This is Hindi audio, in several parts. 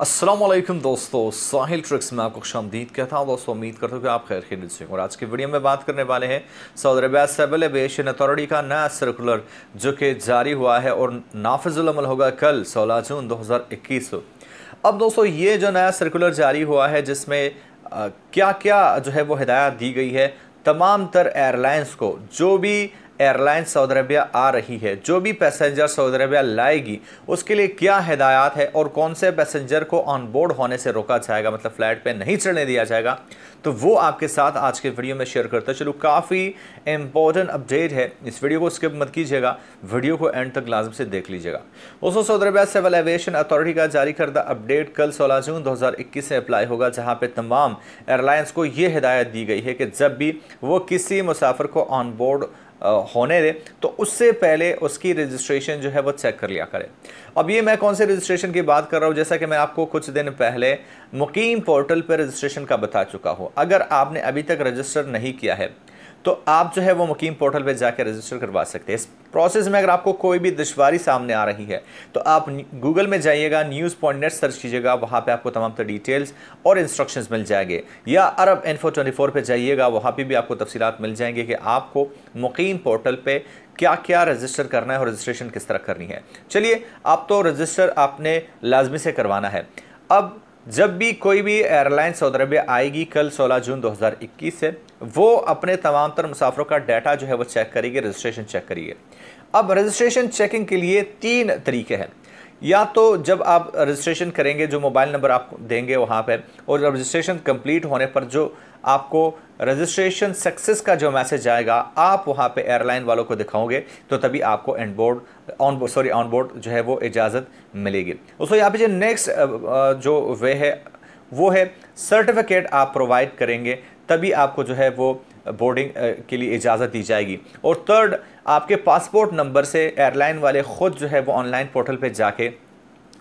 असलम दोस्तों साहिल ट्रिक्स में आपको शामदीद कहता हूँ दोस्तों उम्मीद करता हूँ कि आप खैर खेल से और आज के वीडियो में बात करने वाले हैं Saudi Arabia civil aviation authority का नया सर्कुलर जो कि जारी हुआ है और नाफिजुलमल होगा कल 16 जून 2021 अब दोस्तों ये जो नया सर्कुलर जारी हुआ है जिसमें क्या क्या जो है वो हिदायत दी गई है तमाम तर एयरलाइंस को जो भी एयरलाइन सऊदी अरबिया आ रही है जो भी पैसेंजर सऊदी अरबिया लाएगी उसके लिए क्या हिदायत है और कौन से पैसेंजर को ऑन बोर्ड होने से रोका जाएगा मतलब फ्लाइट पे नहीं चढ़ने दिया जाएगा तो वो आपके साथ आज के वीडियो में शेयर करता चलो काफ़ी इंपॉर्टेंट अपडेट है इस वीडियो को स्किप मत कीजिएगा वीडियो को एंड तक लाजम से देख लीजिएगा दोस्तों Saudi Arabia civil aviation authority का जारी करदा अपडेट कल सोलह जून दो से अप्लाई होगा जहाँ पर तमाम एयरलाइंस को ये हिदायत दी गई है कि जब भी वो किसी मुसाफिर को ऑन बोर्ड होने दे तो उससे पहले उसकी रजिस्ट्रेशन जो है वो चेक कर लिया करें अब ये मैं कौन से रजिस्ट्रेशन की बात कर रहा हूँ जैसा कि मैं आपको कुछ दिन पहले मुकीम पोर्टल पर रजिस्ट्रेशन का बता चुका हूँ अगर आपने अभी तक रजिस्टर नहीं किया है तो आप जो है वो मुकीम पोर्टल पर जाकर रजिस्टर करवा सकते हैं इस प्रोसेस में अगर आपको कोई भी दुशारी सामने आ रही है तो आप गूगल में जाइएगा न्यूज़ पॉइंट नेट सर्च कीजिएगा वहाँ पर आपको तमाम तर डिटेल्स और इंस्ट्रक्शन मिल जाएंगे या अरब इन्फो ट्वेंटी फोर पर जाइएगा वहाँ पर भी आपको तफसीत मिल जाएंगे कि आपको मुकीम पोर्टल पर क्या क्या रजिस्टर करना है और रजिस्ट्रेशन किस तरह करनी है चलिए आप तो रजिस्टर आपने लाजमी से करवाना है अब जब भी कोई भी एयरलाइन सऊदी अरबिया आएगी कल 16 जून 2021 से वो अपने तमाम तर मुसाफरों का डाटा जो है वो चेक करेगी रजिस्ट्रेशन चेक करिए अब रजिस्ट्रेशन चेकिंग के लिए तीन तरीके हैं या तो जब आप रजिस्ट्रेशन करेंगे जो मोबाइल नंबर आप देंगे वहाँ पर और रजिस्ट्रेशन कंप्लीट होने पर जो आपको रजिस्ट्रेशन सक्सेस का जो मैसेज आएगा आप वहाँ पे एयरलाइन वालों को दिखाओगे तो तभी आपको and board on sorry on board जो है वो इजाज़त मिलेगी उसको यहाँ पे जो नेक्स्ट जो वे है वो है सर्टिफिकेट आप प्रोवाइड करेंगे तभी आपको जो है वो बोर्डिंग uh, के लिए इजाज़त दी जाएगी और थर्ड आपके पासपोर्ट नंबर से एयरलाइन वाले ख़ुद जो है वो ऑनलाइन पोर्टल पर जाके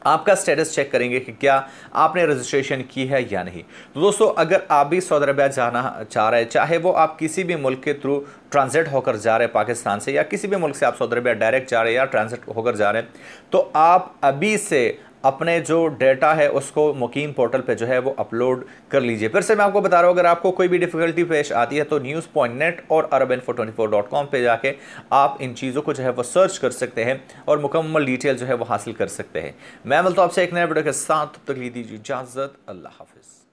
आपका स्टेटस चेक करेंगे कि क्या आपने रजिस्ट्रेशन की है या नहीं तो दोस्तों अगर आप भी सऊदी अरबिया जाना चाह रहे हैं चाहे वो आप किसी भी मुल्क के थ्रू ट्रांजिट होकर जा रहे हैं पाकिस्तान से या किसी भी मुल्क से आप सऊदी अरबिया डायरेक्ट जा रहे हैं या ट्रांजिट होकर जा रहे हैं तो आप अभी से अपने जो डेटा है उसको मुकीम पोर्टल पे जो है वो अपलोड कर लीजिए फिर से मैं आपको बता रहा हूँ अगर आपको कोई भी डिफिकल्टी पेश आती है तो न्यूज़ पॉइंट नेट और Arab four twenty four dot com पर जाके आप इन चीज़ों को जो है वो सर्च कर सकते हैं और मुकम्मल डिटेल जो है वो हासिल कर सकते हैं मैं मिलता हूँ आपसे एक नए वीडियो के साथ तक ली दीजिए इजाज़त अल्लाह हाफिज़